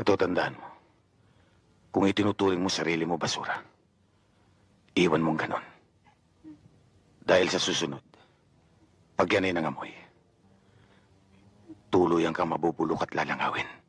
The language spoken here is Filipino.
Ito tandaan mo. Kung itinuturing mo sarili mo basura, iwan mong ganon. Dahil sa susunod, pag yan ay nangamoy, tuloy ang kang mabubulok at lalangawin.